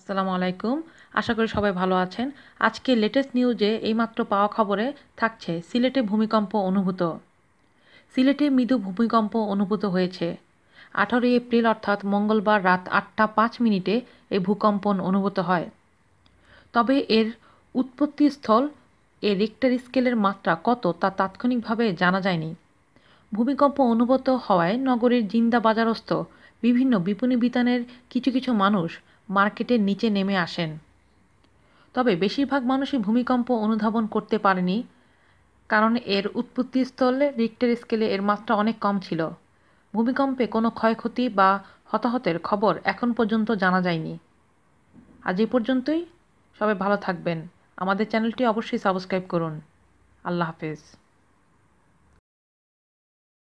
আসসালামু আলাইকুম আশা করি সবাই ভালো আছেন আজকে লেটেস্ট নিউজে এইমাত্র পাওয়া খবরে থাকছে সিলেটে ভূমিকম্প অনুভূত সিলেটে মৃদু ভূমিকম্প অনুভূত হয়েছে আঠারোই এপ্রিল অর্থাৎ মঙ্গলবার রাত আটটা পাঁচ মিনিটে এই ভূকম্পন অনুভূত হয় তবে এর উৎপত্তিস্থল এর রিক্টার স্কেলের মাত্রা কত তা তাৎক্ষণিকভাবে জানা যায়নি ভূমিকম্প অনুভূত হওয়ায় নগরীর জিন্দা বাজারস্থ বিভিন্ন বিপণী বিতানের কিছু কিছু মানুষ মার্কেটের নিচে নেমে আসেন তবে বেশিরভাগ মানুষই ভূমিকম্প অনুধাবন করতে পারেনি কারণ এর উৎপত্তিস্থলে রিক্টের স্কেলে এর মাত্রা অনেক কম ছিল ভূমিকম্পে কোনো ক্ষয়ক্ষতি বা হতাহতের খবর এখন পর্যন্ত জানা যায়নি আজ এই পর্যন্তই সবাই ভালো থাকবেন আমাদের চ্যানেলটি অবশ্যই সাবস্ক্রাইব করুন আল্লাহ হাফেজ